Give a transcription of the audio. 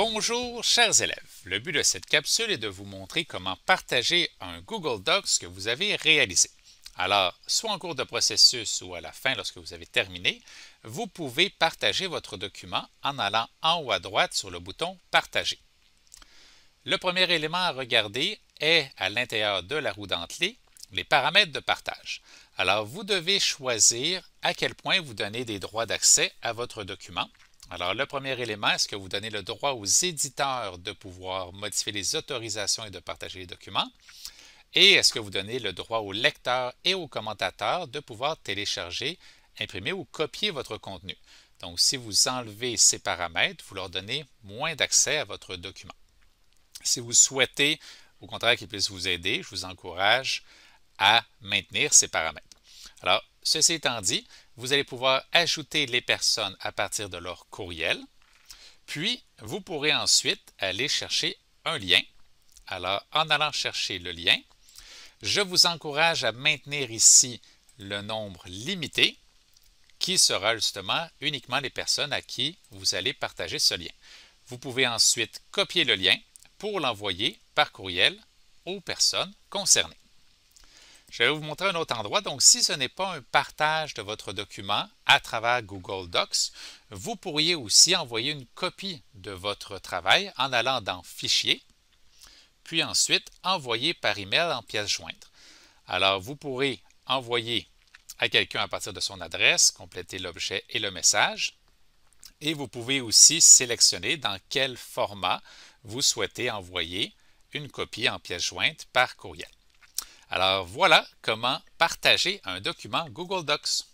Bonjour, chers élèves. Le but de cette capsule est de vous montrer comment partager un Google Docs que vous avez réalisé. Alors, soit en cours de processus ou à la fin lorsque vous avez terminé, vous pouvez partager votre document en allant en haut à droite sur le bouton Partager. Le premier élément à regarder est à l'intérieur de la roue dentelée, les paramètres de partage. Alors, vous devez choisir à quel point vous donnez des droits d'accès à votre document alors, le premier élément, est-ce que vous donnez le droit aux éditeurs de pouvoir modifier les autorisations et de partager les documents? Et est-ce que vous donnez le droit aux lecteurs et aux commentateurs de pouvoir télécharger, imprimer ou copier votre contenu? Donc, si vous enlevez ces paramètres, vous leur donnez moins d'accès à votre document. Si vous souhaitez, au contraire, qu'ils puissent vous aider, je vous encourage à maintenir ces paramètres. Alors, ceci étant dit, vous allez pouvoir ajouter les personnes à partir de leur courriel. Puis, vous pourrez ensuite aller chercher un lien. Alors, en allant chercher le lien, je vous encourage à maintenir ici le nombre limité qui sera justement uniquement les personnes à qui vous allez partager ce lien. Vous pouvez ensuite copier le lien pour l'envoyer par courriel aux personnes concernées. Je vais vous montrer un autre endroit. Donc, si ce n'est pas un partage de votre document à travers Google Docs, vous pourriez aussi envoyer une copie de votre travail en allant dans Fichier, puis ensuite envoyer par email en pièce jointe. Alors, vous pourrez envoyer à quelqu'un à partir de son adresse, compléter l'objet et le message. Et vous pouvez aussi sélectionner dans quel format vous souhaitez envoyer une copie en pièce jointe par courriel. Alors voilà comment partager un document Google Docs.